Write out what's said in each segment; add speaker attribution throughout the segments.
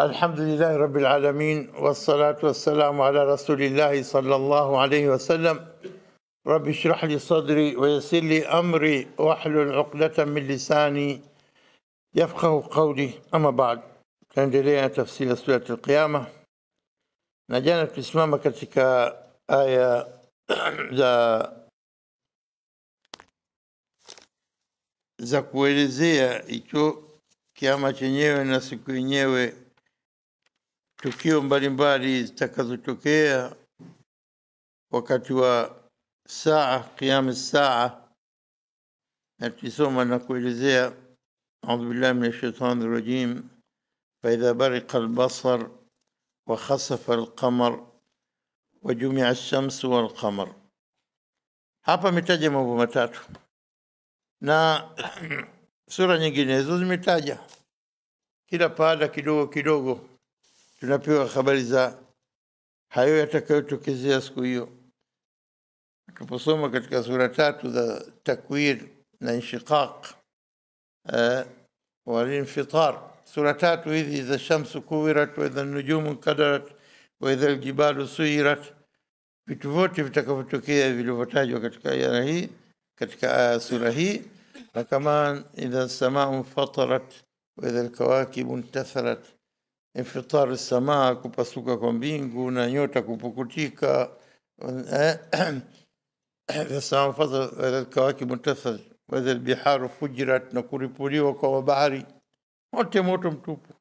Speaker 1: الحمد لله رب العالمين والصلاة والسلام على رسول الله صلى الله عليه وسلم رب اشرح لي صدري ويسر لي أمري واحلل عقدة من لساني يفقه قولي أما بعد tunaendelea tafsiri ya surati Alqiyama, na jana tulisimama katika aya za za kuelezea hicho kiama chenyewe tukio mbalimbali zitakazotokea wakati wa saa qiam saa na tulisoma na kuelezea audhu billahi min ashaitani rajim faidha bariqa albasar wakhasafa alqamar wajumia alshamsu walqamar hapa ametaja mambo matatu na sura nyinginezo zimetaja kila paada kidogo kidogo tunapewa habari za hayo yatakayotokezea siku hiyo. Tunaposoma katika sura tatu za takwir na inshiqaq uh, walinfitar, sura tatu hizi, idha shamsu kuwirat waidha nujumu qadarat waidha ljibalu suyirat, vitu vyote vitakavyotokea vilivyotajwa katika aya hii katika uh, sura hii na kama idha samau fatarat waidha lkawakibu ntatharat انفطار السماء kupasuka kwa mbingu na nyota kupukutika فسانفض إلى الكواكب انتثر وإذا البحار فجرت نكوري وكوا بحري wote moto mtupu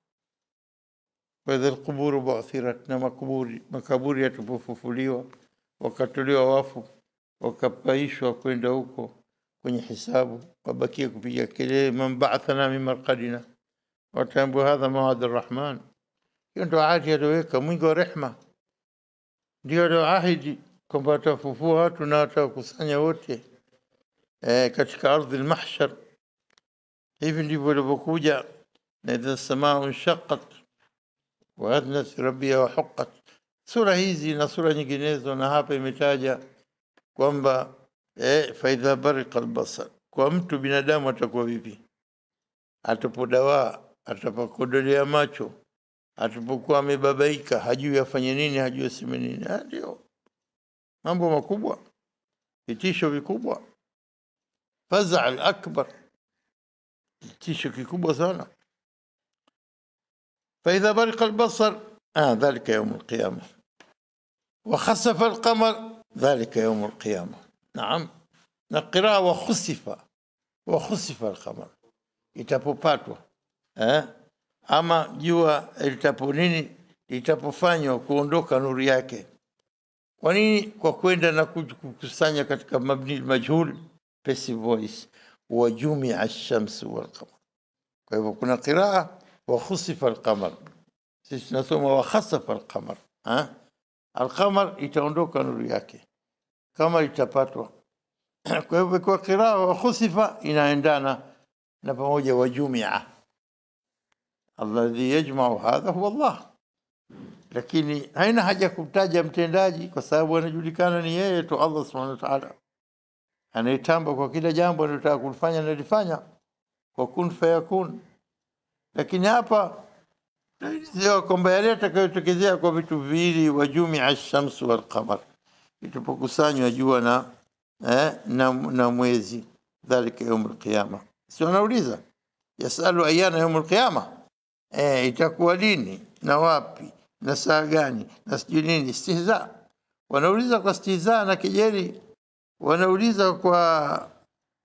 Speaker 1: وإذا القبور بعثرت na makaburi makaburi yatapofufuliwa wakatolewa wafu wakapaishwa kwenda huko kwenye hisabu wabakie kupiga kelele man baathana min marqadina wataambiwa hadha mawad arrahman yonto aatiyato we kamuigo rehma ndiyoto ahidi kwamba watafufua watu na watawakusanya wote e, katika ardhi lmahshar hivi ndivyo ilivyokuja na idha samau nshaqat waadnat rabbia wahuqat sura hizi na sura nyinginezo na hapa imetaja kwamba e, faidha barika albasar kwa mtu binadamu atakuwa vipi atapodawaa atapakodolea macho Atupokuwa amebabaika, hajui afanye nini, hajui aseme nini. Ndio mambo makubwa, vitisho vikubwa, faza alakbar kitisho kikubwa sana. فإذا برق البصر آه ذلك يوم القيامة وخسف القمر ذلك يوم القيامة نعم نقرأ وخسف وخسف القمر alqamar itapopatwa eh? ama jua litapo nini litapofanywa kuondoka nuru yake. Kwa nini? Kwa kwenda na kukusanya katika mabni majhul passive voice, wa jumia ash-shamsu wal qamar. Kwa hivyo kuna qiraa wa khusifa al-qamar, sisi tunasoma wa khasafa al-qamar. Ha, al-qamar itaondoka nuru yake, kama itapatwa. Kwa hivyo kwa qiraa wa khusifa inaendana na pamoja wa jumia alladhi yajmau hadha huwa Allah. Lakini haina haja kumtaja mtendaji, kwa sababu anajulikana ni yeye tu, Allah subhanahu wa ta'ala, anaitamba kwa kila jambo analotaka kulifanya, analifanya kwa kun fayakun. Lakini hapa tuelezewa kwamba yale atakayotokezea kwa vitu viwili, wajumia shamsu walqamar, itapokusanywa jua na, eh, na, na mwezi, dhalika yaumul qiyama. Si anauliza yasalu ayana yaumul qiyama e, itakuwa lini na wapi na saa gani na sijui nini. Stihza wanauliza kwa stihza na kejeli, wanauliza kwa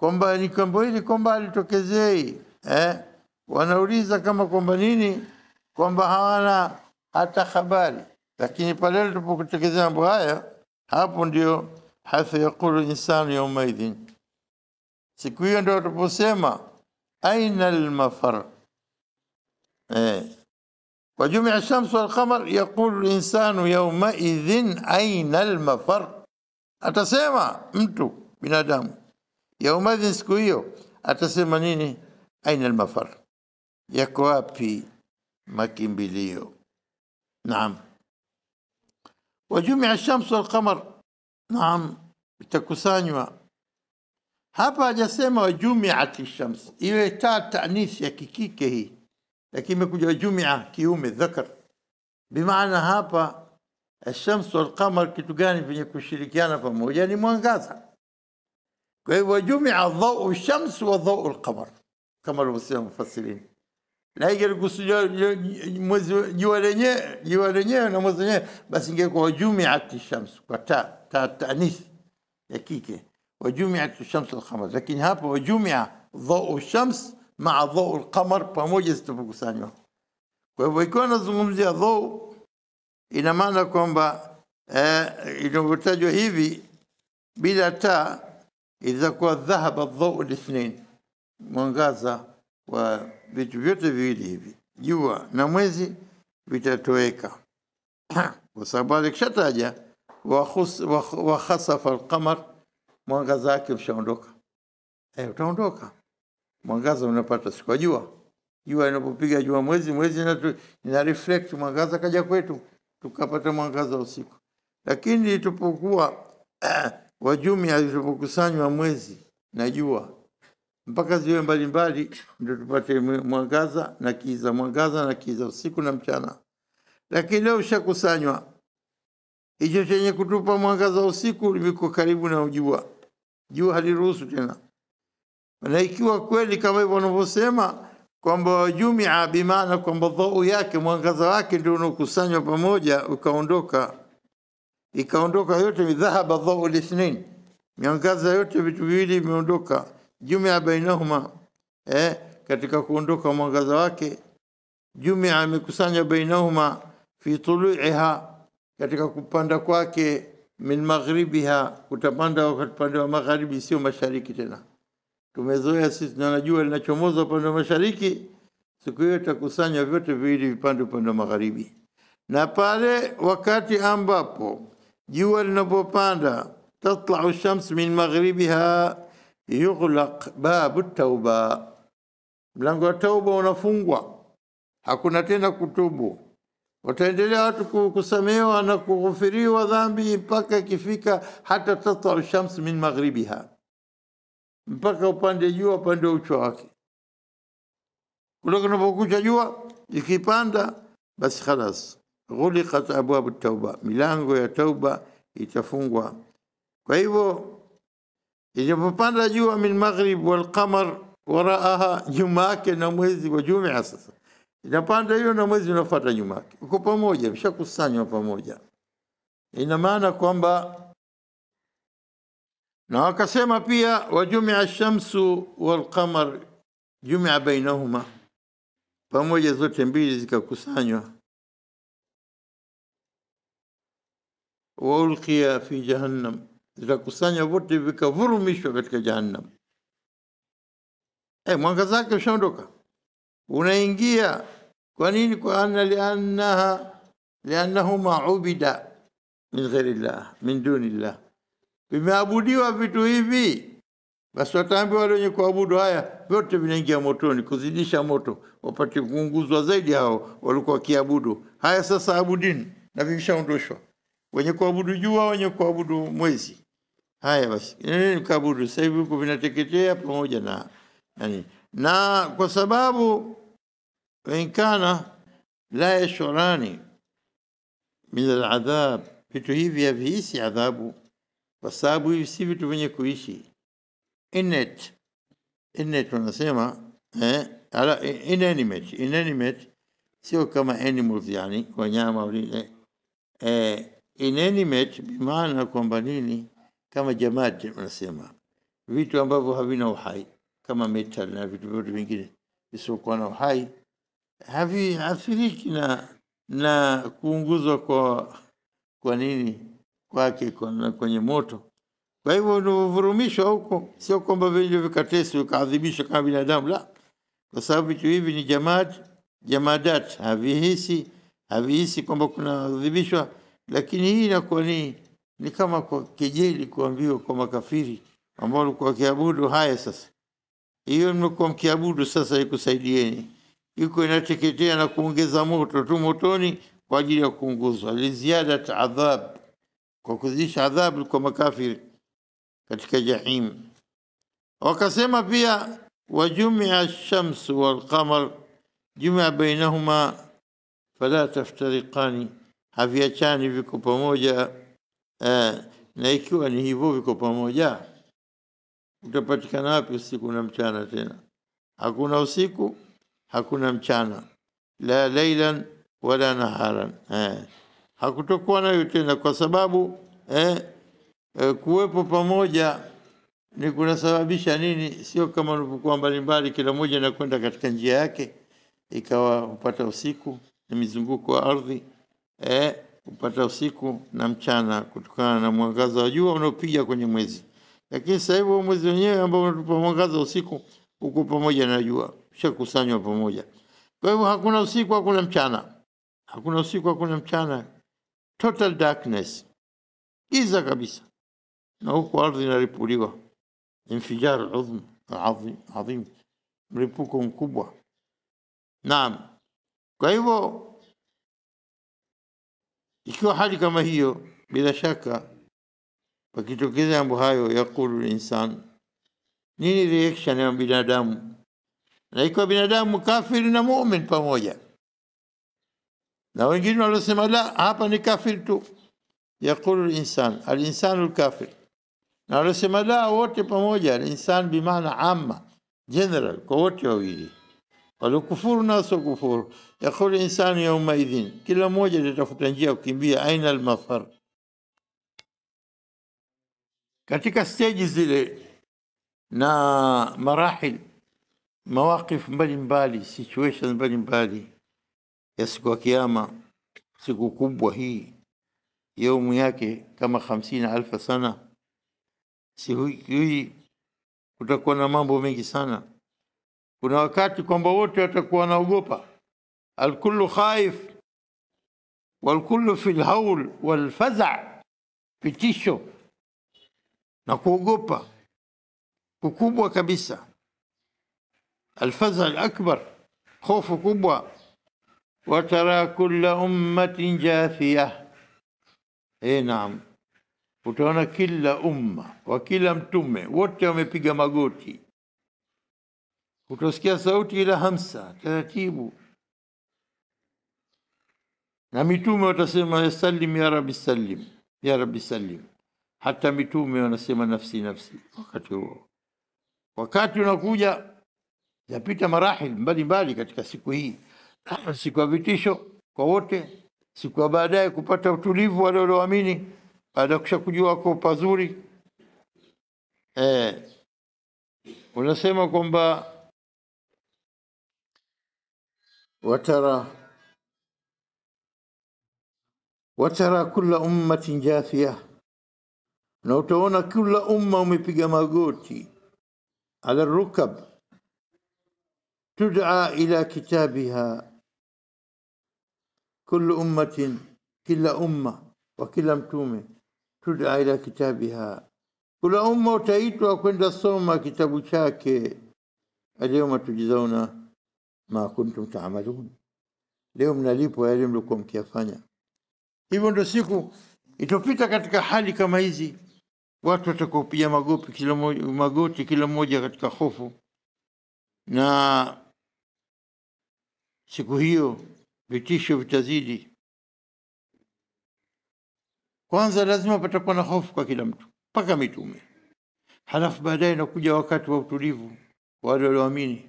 Speaker 1: kwamba ni kwamba hili kwamba alitokezei eh? wanauliza kama kwamba nini kwamba hawana hata habari. Lakini pale tulipokutekezea mambo haya, hapo ndio haithu yaqulu insanu yaumaidhin, siku hiyo ndio tuposema aina almafar إيه. وجمع الشمس والقمر يقول الإنسان يومئذ أين المفر أتسمى أنت من أدم يومئذ سكويو أتسمى نيني أين المفر يكوى في مكين بليو نعم وجمع الشمس والقمر نعم تكسانيو هابا جسيمة وجمعت الشمس إيه تا تأنيس يكيكيكي هي lakini imekuja jumia kiume dhakar, bimaana hapa ashamsu walqamar, kitu gani vyenye kushirikiana pamoja? Ni mwangaza. Kwa hivyo jumia dhau shamsu wa dhau lqamar, kama alivyosema mfasirini na ingelikusudia mwezi jua lenyewe jua lenyewe na mwezi wenyewe, basi ingekuwa jumiati shamsu kwa ta ta tanis ya kike, wajumiat shamsu alqamar. Lakini hapa wajumia dhau shams مع ضوء القمر pamoja zitapokusanywa. Kwa hivyo ikiwa nazungumzia dhou, ina maana kwamba eh, inavyotajwa hivi bila taa itakuwa dhahaba dhou lithnein mwangaza wa vitu vyote viwili hivi, jua na mwezi vitatoweka, kwa sababu alikishataja wakhasafa alqamar, mwangaza wake ushaondoka, eh, utaondoka mwangaza unapata sikwa jua. Jua inapopiga jua mwezi, mwezi ina reflect mwangaza kaja kwetu, tukapata mwangaza usiku. Lakini ilipokuwa wajumi alipokusanywa mwezi na jua mpaka ziwe mbalimbali, ndio tupate mwangaza na kiza, mwangaza na kiza, usiku na mchana. Lakini leo ushakusanywa hicho chenye kutupa mwangaza usiku liko karibu na jua, jua haliruhusu tena na ikiwa kweli kama hivyo wanavyosema kwamba jumia, bimaana kwamba dhau yake mwangaza wake ndio unaokusanywa pamoja ukaondoka, ikaondoka yote, dhahaba dhau lithnain, miangaza yote vitu viwili vimeondoka, jumia bainahuma, eh, katika kuondoka mwangaza wake, jumia amekusanywa bainahuma, fi tuluiha, katika kupanda kwake, min maghribiha, kutapanda wakati pande wa magharibi, sio mashariki tena Tumezoea sisi na najua linachomoza upande wa mashariki, siku hiyo itakusanywa vyote viwili vipande upande wa magharibi. Na pale wakati ambapo jua linapopanda, tatlau shams min maghribiha, yughlaq babu tauba, mlango wa tauba unafungwa, hakuna tena kutubu. Wataendelea watu kusamehewa na kughufiriwa dhambi mpaka ikifika hata tatlau shams min maghribiha mpaka upande jua upande wa uchwa wake kutoka unapokucha jua ikipanda basi khalas ghuliqat abwabu tauba milango ya tauba itafungwa kwa hivyo ilipopanda jua min maghrib walqamar waraaha nyuma yake na mwezi wa jumia sasa inapanda hiyo na mwezi unafuata nyuma yake uko pamoja vishakusanywa pamoja ina maana kwamba na wakasema pia wajumia shamsu walqamar, jumia bainahuma, pamoja zote mbili zikakusanywa. waulkia fi jahannam, zikakusanywa vote vikavurumishwa katika jahannam. Hey, eh, mwanga zake ushaondoka, unaingia. Kwa nini? Kwa ana liannaha liannahuma ubida min llah min llah vimeabudiwa vitu hivi, basi wataambiwa wale wenye kuabudu haya vyote vinaingia motoni, kuzidisha moto, wapate kuunguzwa zaidi hao walikuwa wakiabudu haya. Sasa abudini na vimeshaondoshwa wenye kuabudu jua, wenye kuabudu mwezi. Haya basi, kuabudu sasa hivi huko vinateketea pamoja na yani. na kwa sababu wenkana la yashurani min aladhab, vitu hivi havihisi adhabu kwa sababu hivi si vitu vyenye kuishi. Innate, wanasema eh, ala, inanimate, inanimate sio kama animals, yani wanyama vile eh, eh, inanimate bimaana kwamba nini, kama jamadi wanasema vitu ambavyo havina uhai kama metal na vitu vyote vingine visiokuwa na uhai haviathiriki na na kuunguzwa kwa kwa nini kwake kwenye moto. Kwa hivyo unavyovurumishwa huko, sio kwamba vile vikateswa vikaadhibishwa kama binadamu, la, kwa sababu vitu hivi ni jamaat, jamaadat, havihisi havihisi kwamba kuna adhibishwa. lakini hii inakuwa ni ni kama kwa kejeli kuambiwa kwa makafiri ambao walikuwa wakiabudu haya. Sasa hiyo mlikuwa mkiabudu, sasa ikusaidieni, iko inateketea na kuongeza moto tu motoni kwa ajili ya kuunguzwa, liziadat adhabu kwa kuzidisha adhabu kwa makafiri katika jahim. Wakasema pia wajumia shamsu walqamar jumia bainahuma fala taftariqani, haviachani viko pamoja. Uh, na ikiwa ni hivyo viko pamoja, utapatikana wapi usiku na mchana tena? Hakuna usiku, hakuna mchana, la lailan wala naharan eh. hakutokuwa nayo tena, kwa sababu eh, eh, kuwepo pamoja ni kunasababisha nini? Sio kama ulivyokuwa mbalimbali, kila mmoja anakwenda katika njia yake, ikawa upata usiku na mizunguko ya ardhi eh, upata usiku na mchana kutokana na mwangaza wa jua unaopiga kwenye mwezi. Lakini sasa hivi mwezi wenyewe ambao unatupa mwangaza usiku uko pamoja na jua, ushakusanywa pamoja. Kwa hivyo hakuna usiku, hakuna mchana, hakuna usiku, hakuna mchana total darkness, giza kabisa, na huku ardhi inaripuliwa, infijar adhim, mripuko mkubwa. Naam, kwa hivyo ikiwa hali kama hiyo, bila shaka wakitokeza mambo hayo, yaqulu linsan, nini reaction ya binadamu? Na ikiwa binadamu kafiri na mumin pamoja na wengine waliosema la hapa ni kafir tu yaqulu linsan alinsanu lkafir na waliosema la wote pamoja alinsan bimaana amma general kwa wote wawili waliokufuru na wasiokufuru yaqulu insanu yaumaidhin kila mmoja atatafuta njia ya kukimbia aina almafar katika steji zile na marahil mawaqif mbalimbali situations mbalimbali ya siku ya Kiyama, siku kubwa hii, yaumu yake kama hamsini alfa sana. Siku hii kutakuwa na mambo mengi sana. Kuna wakati kwamba wote watakuwa wanaogopa, alkullu khaif walkullu fi lhaul walfaza, vitisho na kuogopa kukubwa kabisa, alfaza alakbar, hofu kubwa وترى كل أمة جاثية أي نعم وترى كل أمة وكل أمتمة وترى مبقى مغوتي وترسكي صوتي إلى همسة ترتيب نمتومي وتسمى يسلم يا رب السلم يا رب السلم حتى متومي ونسيما نفسي نفسي وقته وقته نقول يا بيتا مراحل مبالي مبالي كتك سكوهي Ah, siku ya vitisho kwa wote, siku ya baadaye kupata utulivu wale walioamini baada ya kusha kujua wako pazuri. Eh, unasema kwamba watara watara kula ummatin jathia, na utaona kila umma umepiga magoti ala rukab tud'a ila kitabiha kullu ummatin, kila umma wa kila mtume tuda ila kitabiha, kula umma utaitwa kwenda soma kitabu chake. Alyawma tujizauna ma kuntum taamalun, leo mnalipwa yale mlikuwa mkiyafanya. Hivyo ndo siku itopita katika hali kama hizi, watu watakopiga magoti kila mmoja, magoti kila mmoja katika hofu, na siku hiyo vitisho vitazidi. Kwanza lazima patakuwa na hofu kwa kila mtu mpaka mitume, halafu baadaye inakuja wakati wa utulivu wale walioamini.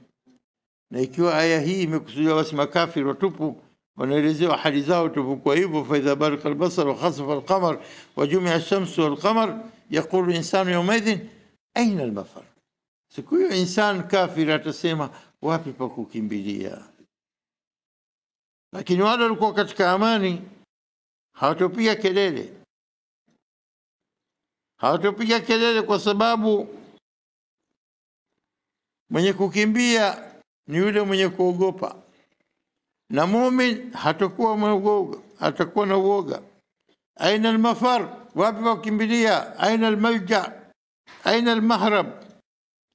Speaker 1: Na ikiwa aya hii imekusudiwa basi makafiri watupu wanaelezewa hali zao tupokuwa hivyo, faidha barika albasar wakhasafa alqamar wajumia alshamsu walqamar yaqulu insanu yaumaidhin aina almafar. Siku hiyo insan kafiri atasema wapi pa kukimbilia? lakini wale walikuwa katika amani hawatopiga kelele, hawatopiga kelele kwa sababu mwenye kukimbia ni yule mwenye kuogopa, na mumin hatakuwa mwoga, hatakuwa na uoga. Aina almafar, wapi wakimbilia? Aina almalja, aina almahrab,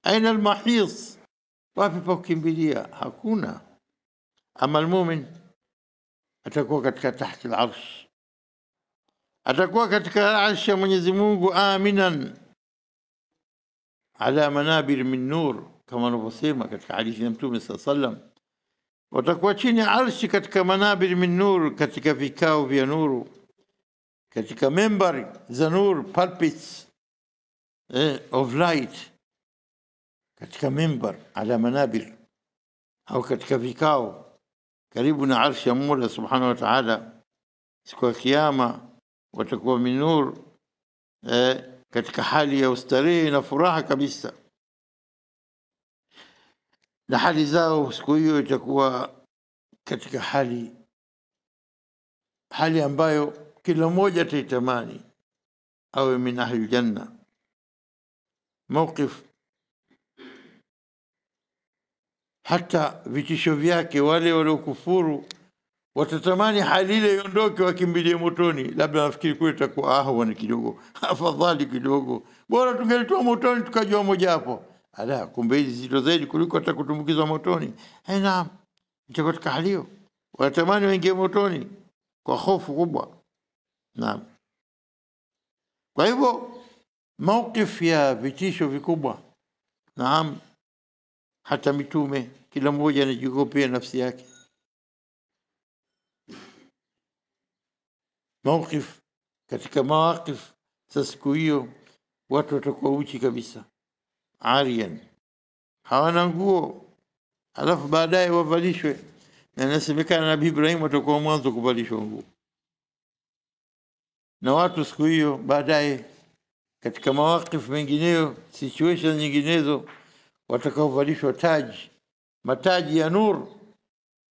Speaker 1: aina almahis, wapi pa kukimbilia? Hakuna. Ama lmumin atakuwa katika tahti al-arsh, atakuwa katika arshi ya Mwenyezi Mungu, aminan ala manabir min nur, kama anavyosema katika hadithi ya Mtume saa sallam, watakuwa chini ya arshi katika manabir min nur, katika vikao vya nuru, katika membari za nur, pulpits of light, katika membar ala manabir au katika vikao karibu na arshi ya Mola subhanahu wa taala. Siku ya Kiyama watakuwa minur eh, katika hali ya ustarehe na furaha kabisa, na hali zao siku hiyo itakuwa katika hali hali ambayo kila mmoja ataitamani awe min ahli janna mawqif hata vitisho vyake wale waliokufuru watatamani hali ile iondoke, wakimbilie motoni. Labda nafikiri kule itakuwa ahwan kidogo, afadhali kidogo, bora tungelitoa motoni tukajua moja hapo. Ala, kumbe hizi zito zaidi kuliko hata kutumbukizwa motoni. Hey, eh, naam, itakuwa katika hali hiyo, wanatamani waingie motoni kwa hofu kubwa. Naam, kwa hivyo mauqif ya vitisho vikubwa, naam, hata mitume kila mmoja anajua pia nafsi yake mawqif katika mawaqif za siku hiyo watu watakuwa uchi kabisa aryan, hawana nguo alafu baadaye wavalishwe na inasemekana nabii Ibrahim watakuwa mwanzo kuvalishwa nguo na watu siku hiyo baadaye katika mawakifu mengineyo situation nyinginezo watakaovalishwa taji mataji ya nur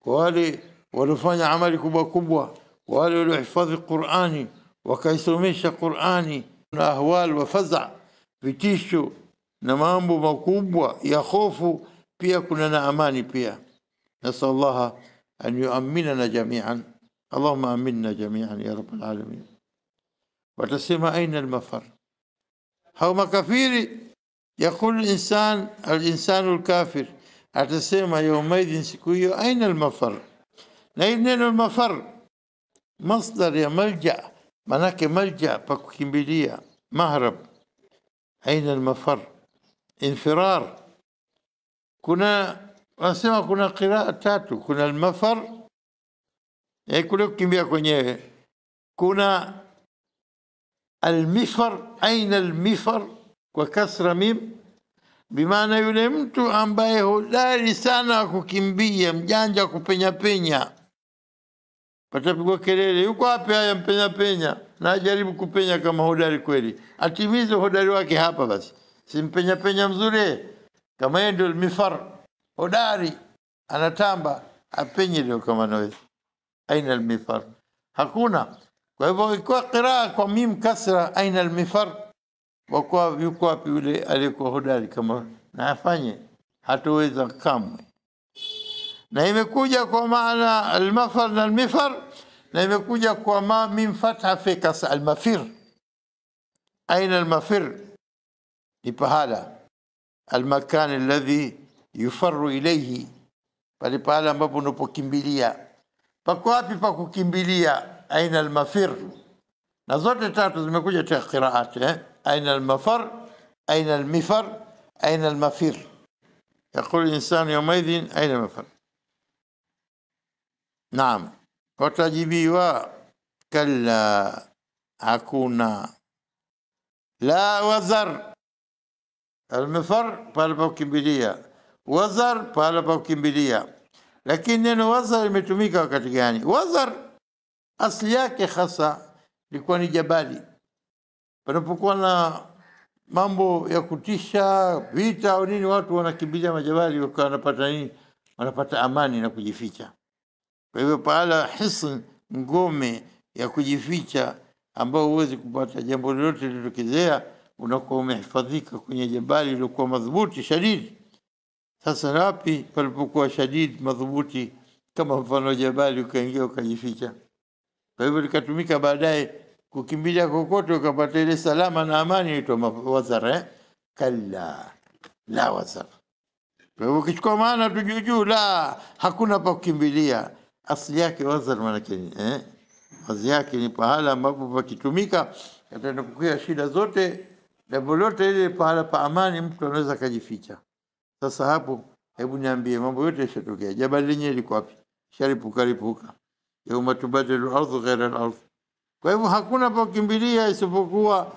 Speaker 1: kwa wale waliofanya amali kubwa kubwa, kwa wale waliohifadhi Qurani wakaisomesha Qurani, na ahwal wa faza, vitisho na mambo makubwa ya hofu, pia kuna na amani pia. Nasal llaha an yuaminana jamian, allahuma aminna jamian ya rabbal alamin. Watasema aina almafar, hao makafiri. Yaqulu insan alinsanu lkafir أتسيما يوميذ سكويو أين المفر؟ نين المفر؟ مصدر يا ملجأ مناك ملجأ باكو كيمبيليا مهرب أين المفر؟ انفرار كنا أسمع كنا قراءة تاتو كنا المفر أي كلو كيمبيا كوني كنا المفر أين المفر وكسر ميم bimaana yule mtu ambaye hodari sana kukimbia, mjanja wa kupenya penya, patapigwa kelele, yuko wapi haya mpenya penya? Na ajaribu kupenya kama hodari kweli, atimize hodari wake hapa. Basi simpenya penya mzuri, kama yeye ndio mifar hodari, anatamba apenye leo kama anaweza. Aina almifar? Hakuna. Kwa hivyo ikiwa qiraa kwa mim kasra, aina almifar wakuwa yuko wapi yule aliyekuwa hodari kama na afanye? Hatuweza kamwe. Na imekuja kwa maana almafar na almifar, na imekuja kwa ma min fatha fi kasa almafir. Aina almafir ni pahala almakan alladhi yufaru ilayhi, pale pahala ambapo unapokimbilia. Pako wapi pa kukimbilia? Aina almafir, na zote tatu zimekuja tia qiraati eh? أين المفر؟ أين المفر؟ أين المفير يقول الإنسان يومئذ أين المفر؟ نعم وتجيبي وكلا أكون لا وزر المفر بالبو كمبيليا وزر بالبو كمبيليا لكن أنا وزر متوميكا وكتغاني وزر أصلياك خاصة لكوني جبالي Panapokuwa na mambo ya kutisha, vita au nini, watu wanakimbilia majabali, wanapata nini? Wanapata amani na kujificha. Kwa hivyo, pahala hisn, ngome ya kujificha, ambao huwezi kupata jambo lolote lilotokezea, unakuwa umehifadhika kwenye jabali lilokuwa madhubuti shadidi. Sasa wapi palipokuwa shadidi madhubuti, kama mfano jabali, ukaingia ukajificha. Kwa hivyo likatumika baadaye kukimbilia kokote ukapata ile salama na amani inaitwa wazara eh? Kalla la wazara. Kwa hivyo ukichukua maana tu juu la, hakuna pa kukimbilia. Asili yake wazara maanake eh? Mazi yake ni pahala ambapo pakitumika atanakukia shida zote, jambo lote ile, pahala pa amani, mtu anaweza akajificha. Sasa hapo, hebu niambie, mambo yote yashatokea. Jabali lenyewe liko wapi? Sharipuka lipuka. Yauma tubadalu ardhu ghaira al-ardh Kwa hivyo hakuna pa kukimbilia isipokuwa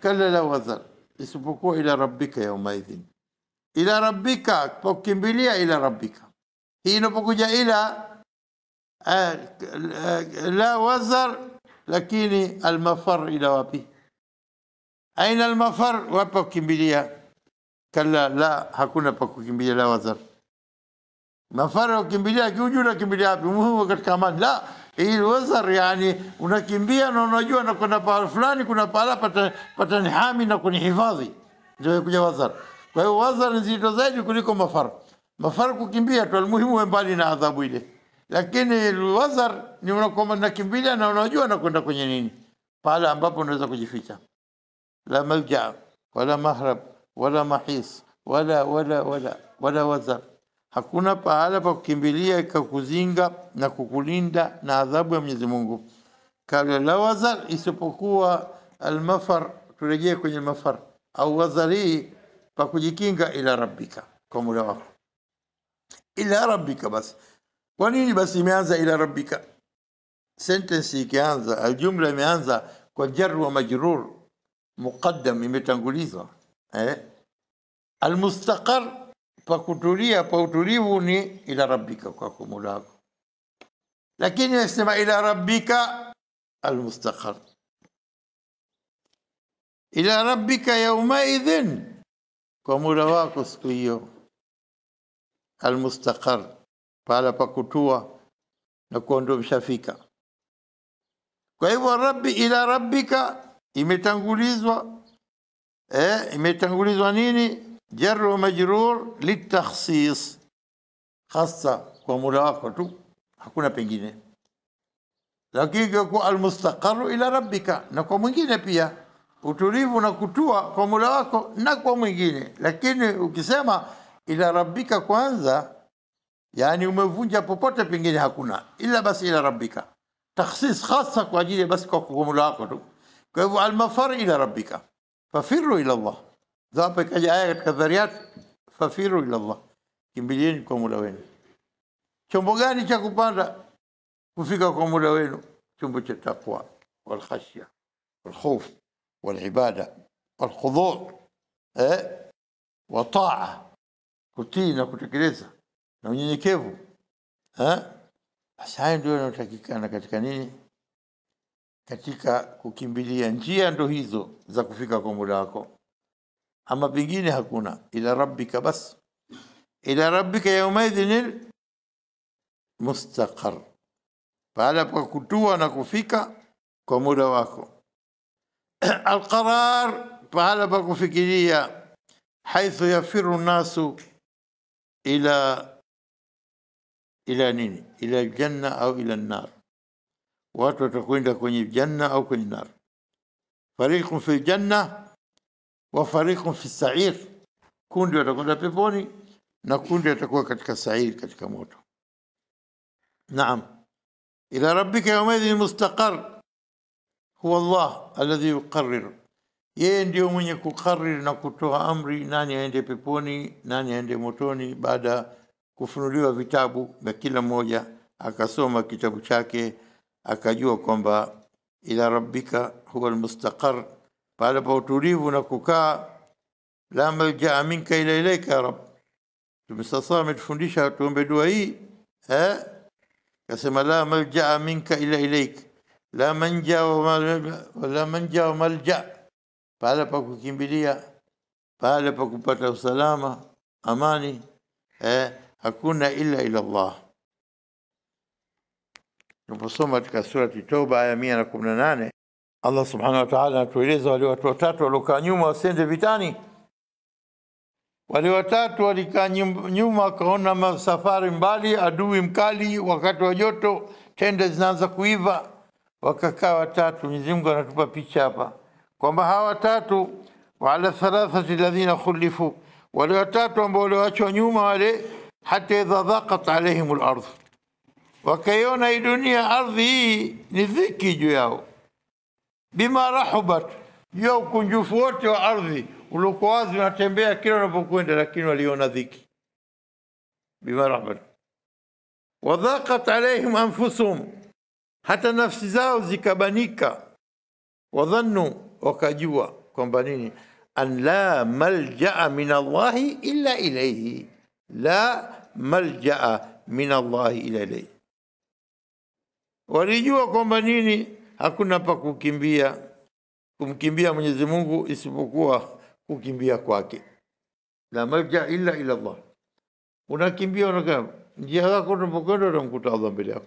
Speaker 1: kala la wazar, isipokuwa ila rabbika yaumaidhin, ila rabbika, pa kukimbilia ila rabbika. Hii inapokuja ila la wazar, lakini almafar ila wapi? Aina almafar, wapa kukimbilia? Kala la, hakuna pa kukimbilia la wazar. Mafar ya kukimbilia kiujula, kimbilia wapi? Muhimu katika amani la hii wazar yani, unakimbia na unajua na nakwenda pahala fulani, kuna pahala pata, nihami na kunihifadhi, ndio kuja wazar. Kwa hiyo wazar nzito zaidi kuliko mafar. Mafar kukimbia tu, almuhimu we mbali na adhabu ile, lakini wazar ni unakwenda nakimbilia na unajua nakwenda kwenye nini, pahala ambapo unaweza kujificha. La malja wala mahrab wala mahis wala wala wala wala wazar Hakuna pahala pa kukimbilia ikakuzinga na kukulinda na adhabu ya Mwenyezi Mungu kabla la wazar, isipokuwa almafar. Turejee kwenye mafar au wazari, pa kujikinga ila rabbika, kwa Mola wako. Ila rabbika basi. Kwa nini basi imeanza ila rabbika? Sentensi ikianza au jumla imeanza kwa jar wa majrur, muqaddam, imetangulizwa eh, almustaqar pakutulia pa utulivu ni ila rabbika, kwako Mola wako. Lakini nasema ila rabbika almustaqar, ila rabbika yaumaidhin, kwa mula wako siku hiyo. Almustaqar, pahala pakutua na kuondo mshafika. Kwa hivyo rabbi, ila rabbika imetangulizwa eh, imetangulizwa nini? جر ومجرور للتخصيص خاصة وملاقته hakuna pengine lakini ingekuwa almustaqaru ila rabbika na kwa mwingine pia utulivu na kutua kwa mula wako na kwa mwingine lakini ukisema ila rabbika kwanza yani umevunja popote pengine hakuna ila basi ila rabbika takhsis khasa kwa ajili basi kwa mula tu kwa hivyo almafar ila rabbika fafiru ila Allah Zapa ikaja aya katika Dhariyat, fafiru ila Allah, kimbilieni kwa Mola wenu. Chombo gani cha kupanda kufika kwa Mola wenu? Chombo cha taqwa wal khashya wal khawf wal ibada wal khudu' eh wa ta'a, kutii na kutekeleza na unyenyekevu eh. Hasa ndio inayotakikana katika nini? Katika kukimbilia njia, ndo hizo za kufika kwa Mola wako. اما pengine hakuna ila rabbika bas ila rabbika yaumaidhin mustaqar pahala pa kutua na kufika kwa muda wako alqarar pahala pa kufikiria haithu yafiru nasu ila ila nini ila aljanna au ila nar watu watakwenda kwenye janna au kwenye nar fariqun fi ljanna wa fariqun fi sair, kundi watakwenda peponi na kundi watakuwa katika sair, katika moto. Naam, ila rabbika yawmaidhin mustaqar. Huwa Allah alladhi yuqarrir, yeye ndio mwenye kukarir na kutoa amri, nani aende peponi, nani aende motoni, baada kufunuliwa vitabu vya kila mmoja, akasoma kitabu chake, akajua kwamba ila rabbika huwa almustaqar قال فأتريبنك كا لا ملجأ منك إلا إليك يا رب tumesasa ametufundisha tuombe dua hii eh kasema la maljaa minka ila ilaik la manja wa la manja wa malja pahala pa kukimbilia pahala pa kupata usalama amani eh hakuna ila ila Allah tunaposoma katika surati Tauba aya 118 Allah subhanahu wa ta'ala anatueleza wale watu watatu waliokaa nyuma wasende vitani. Wale watatu walikaa nyuma, wakaona masafari mbali, adui mkali, wakati wa joto, tende zinaanza kuiva, wakakaa watatu. Mwenyezi Mungu anatupa picha hapa kwamba hawa watatu, waala thalathati ladhina khulifu, wale watatu ambao waliwachwa nyuma wale, hata idha dhaqat alaihim lardh, wakaiona hii dunia, ardhi hii ni dhiki juu yao بما رحبت يوم كنجوف وتي وعرضي ولوكواز من التنبيه كيلو نبوكويند لكن وليونا ذيكي بما رحبت وضاقت عليهم انفسهم حتى نفس زاو زيكابانيكا وظنوا وكاجوا كومبانيني ان لا ملجا من الله الا اليه لا ملجا من الله إلا اليه ولجوا كومبانيني hakuna pa kukimbia kumkimbia Mwenyezi Mungu isipokuwa kukimbia kwake, la malja illa ila Allah. Unakimbia unaka njia zako, unapokwenda utamkuta Allah mbele yako.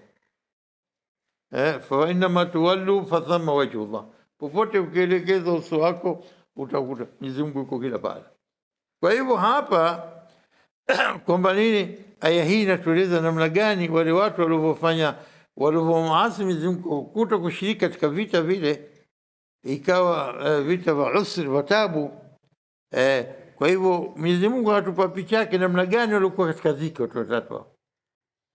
Speaker 1: Eh, fa inna ma tuwallu fa thamma wajhu Allah, popote ukielekeza uso wako utakuta Mwenyezi Mungu yuko kila pale. Kwa hivyo hapa kwamba nini, aya hii inatueleza namna gani wale watu walivyofanya walivyomaazimu kuta kushiriki katika vita vile, ikawa eh, vita vya usri wa tabu eh, kwa hivyo Mwenyezi Mungu anatupa picha yake namna gani walikuwa katika dhiki watu watatu,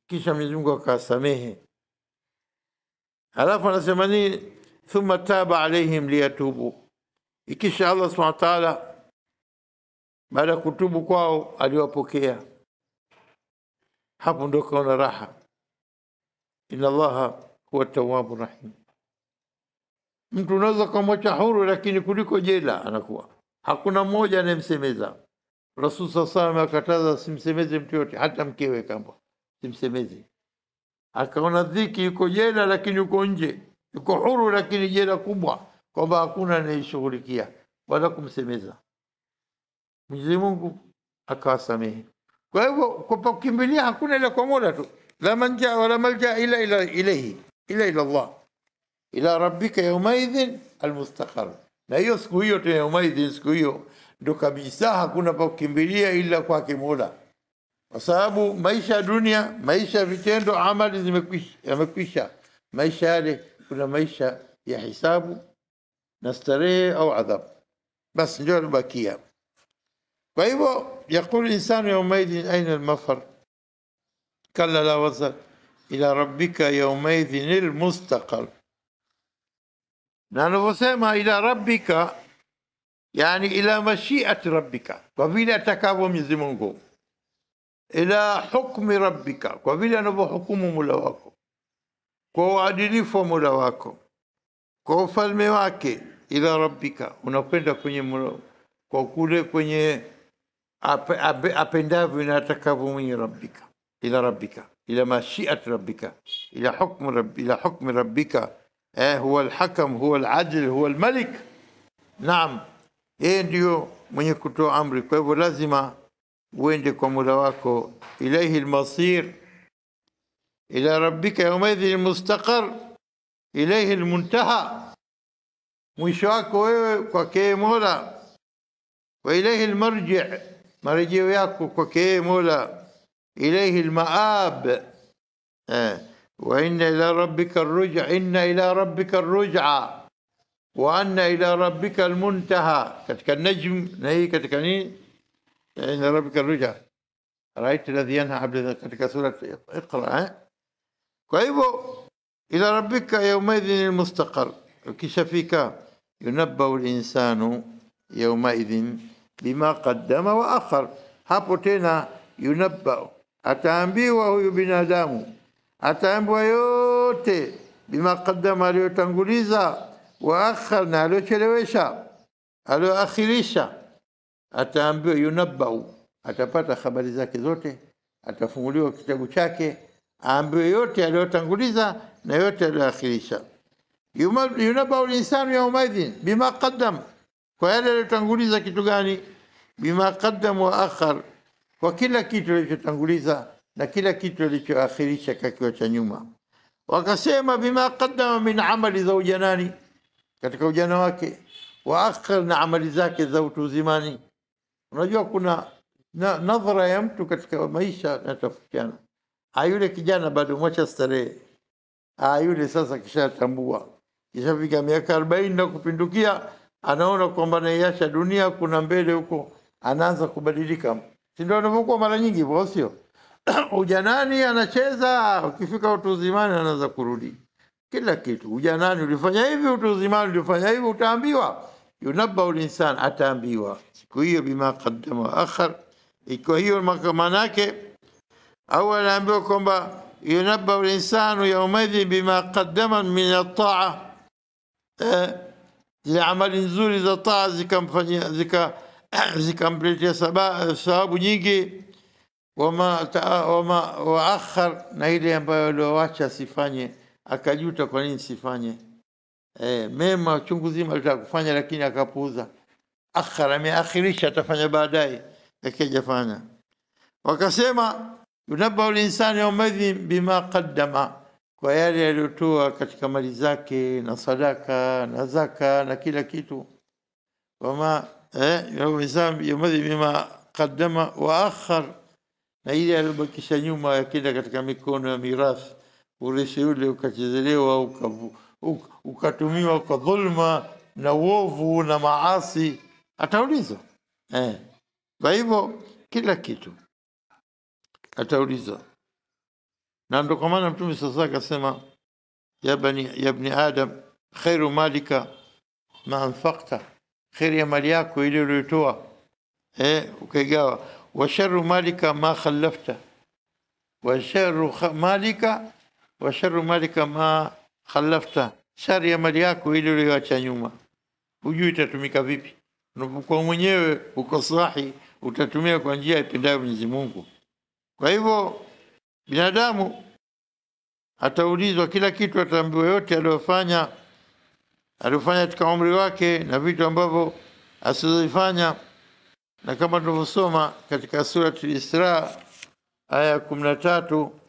Speaker 1: kisha Mwenyezi Mungu akawasamehe. alafu anasema nini? Thumma taba alaihim liyatubu, ikisha Allah subhana wataala baada ya kutubu kwao aliwapokea. Hapo ndo kaona raha inna allaha huwa tawabu rahim. Mtu unaweza kumwacha huru, lakini kuliko jela anakuwa hakuna mmoja anayemsemeza. Rasul saa salam akataza, simsemeze mtu yote, hata mkewe kamba simsemeze. Akaona dhiki, yuko jela lakini yuko nje, yuko huru lakini jela kubwa, kwamba hakuna anayeshughulikia wala kumsemeza. Mwenyezi Mungu akawasamehe. Kwa hivyo kwa kukimbilia hakuna ila kwa Mola tu. لا من جاء ولا ملجا الا الى اليه الا الى الله الى ربك يومئذ المستقر لا يسكويو يومئذ سكويو دوكا بيساها كنا بوكيمبيريا الا كواكي مولا وسبب مايشا دنيا مايشا فيتندو عمل زمكويش مايشا لي كنا مايشا يا حساب نستريه او عذاب بس نجور بكيا فايبو يقول الانسان يومئذ اين المفر كلا لا وزر ila rabbika yaumaidhin lmustaqar. Na anavyosema ila rabbika, yani ila mashiati rabbika, kwa vile atakavyo Mwenyezi Mungu, ila hukmi rabbika, kwa vile anavyohukumu mula wako, kwa uadilifu wa mula wako, kwa ufalme wake. Ila rabbika, unakwenda kwenye mula, kwa kule kwenye ap, ap, apendavyo na atakavyo mwenye rabbika إلى ربك إلى مشيئة ربك إلى حكم رب إلى حكم ربك آه هو الحكم هو العدل هو الملك نعم إيه ديو من يكتو أمري كيف لازم وينك وملواكو إليه المصير إلى ربك يومئذ المستقر إليه المنتهى مشاكو إيه؟ كوكي مولا وإليه المرجع مرجع ياكو كوكي مولا إليه المآب آه. وإن إلى ربك الرجع إن إلى ربك الرجعى وأن إلى ربك المنتهى كتك النجم نهي كتك إن ربك الرجع رأيت الذي ينهى عبد كتك سورة اقرأ كيف طيب. إلى ربك يومئذ المستقر كشفيك ينبأ الإنسان يومئذ بما قدم وأخر هابوتينا ينبأ ataambiwa huyu binadamu, ataambiwa yote bima kadama aliyotanguliza wa akhar, na aliyochelewesha, aliyoakhirisha. Ataambiwa yunabau, atapata habari zake zote, atafunguliwa kitabu chake, aambiwe yote aliyotanguliza na yote aliyoakhirisha. Yunabau linsanu yaumaidhin bima qaddam, kwa yale aliyotanguliza kitu gani? Bima qaddam wa akhar kwa kila kitu alichotanguliza na kila kitu alichoakhirisha kakiwa cha nyuma. Wakasema bima qaddama min amali za ujanani, katika ujana wake, wa akhar, na amali zake za utu uzimani. Unajua kuna na, nadhara ya mtu katika maisha natofautiana. Ayule ah, kijana bado mwacha starehe, ayule ah, sasa kishatambua, kishafika miaka arobaini na kupindukia, anaona kwamba naiacha dunia, kuna mbele huko, anaanza kubadilika ndio anavyokuwa mara nyingi hivyo, sio? Ujanani anacheza, ukifika utu uzimani anaanza kurudi kila kitu. Ujanani ulifanya hivi, utu uzimani ulifanya hivi, utaambiwa. Yunabau linsan, ataambiwa siku hiyo bima qaddama wa akhar. Ikiwa hiyo maana yake, au anaambiwa kwamba yunabau linsanu yaumaidhin bima qaddama min ataa, zile amali nzuri za taa zikamfanyia zika zikamletea sababu nyingi wama, wama waakhar na ile ambayo aliowacha asifanye akajuta kwa nini sifanye e, mema chungu zima alitaka kufanya lakini akapuuza akhara ameakhirisha atafanya baadaye lakini hajafanya wakasema yunabau linsani yaumaidhin bima qaddama kwa yale aliyotoa katika mali zake na sadaka na zaka na kila kitu wama yawma dhambi yumadhi bima qaddama wa akhar, na ile aliyobakisha nyuma yakienda katika mikono ya mirathi, urithi ule ukachezelewa ukatumiwa kwa dhulma na uovu na maasi, ataulizwa eh. Kwa hivyo kila kitu ataulizwa, na ndo kwa maana Mtume sasa akasema ya bani ya bni Adam khairu malika ma anfaqta خير ماليا كويلي رويتوا ايه وكيجاوا وشر مالك ما خلفته وشر مالك وشر مالك ما خلفته شر ya mali yako ile uliyoacha nyuma hujui itatumika vipi unapokuwa mwenyewe uko sahi utatumia kwa njia ipendayo Mwenyezi Mungu kwa hivyo binadamu ataulizwa kila kitu ataambiwa yote aliyofanya alifanya katika umri wake na vitu ambavyo asizovifanya, na kama tunavyosoma katika surati Isra aya ya kumi na tatu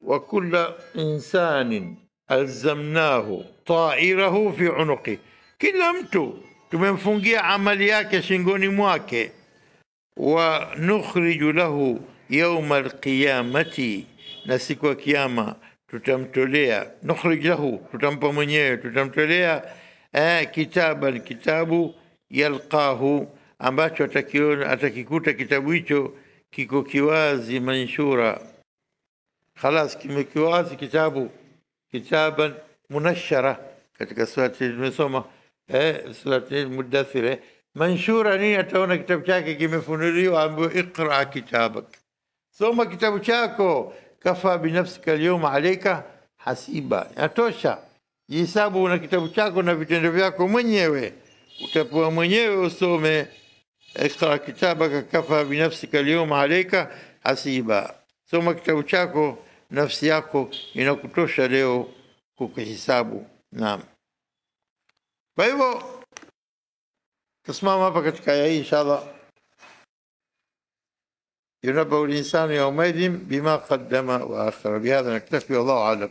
Speaker 1: wa kulla insanin alzamnahu tairahu fi unuqi, kila mtu tumemfungia amali yake shingoni mwake. Wa nukhriju lahu yauma alqiyamati, na siku ya Kiyama تتمتليا نخرج له تتمبمنيه تتمتليا آه كتابا الكتاب يلقاه ambacho atakiona atakikuta kitabu hicho kiko kiwazi manshura khalas kimekiwazi kitabu kitaban munashara katika surati tumesoma eh, surati mudathire manshura nini ataona kitabu chake kimefunuliwa ambayo iqra kitabak soma kitabu chako kafa binafsika alyawma alaika hasiba, yatosha. Jihesabu na kitabu chako na vitendo vyako mwenyewe, utapewa mwenyewe usome. Ikra kitabaka kafa binafsika alyawma alaika hasiba, soma kitabu chako, nafsi yako inakutosha leo kukihisabu. Naam. Kwa hivyo tusimama hapa katika aya hii inshallah. ينبأ الإنسان يومئذ بما قدم وآخر بهذا نكتفي والله أعلم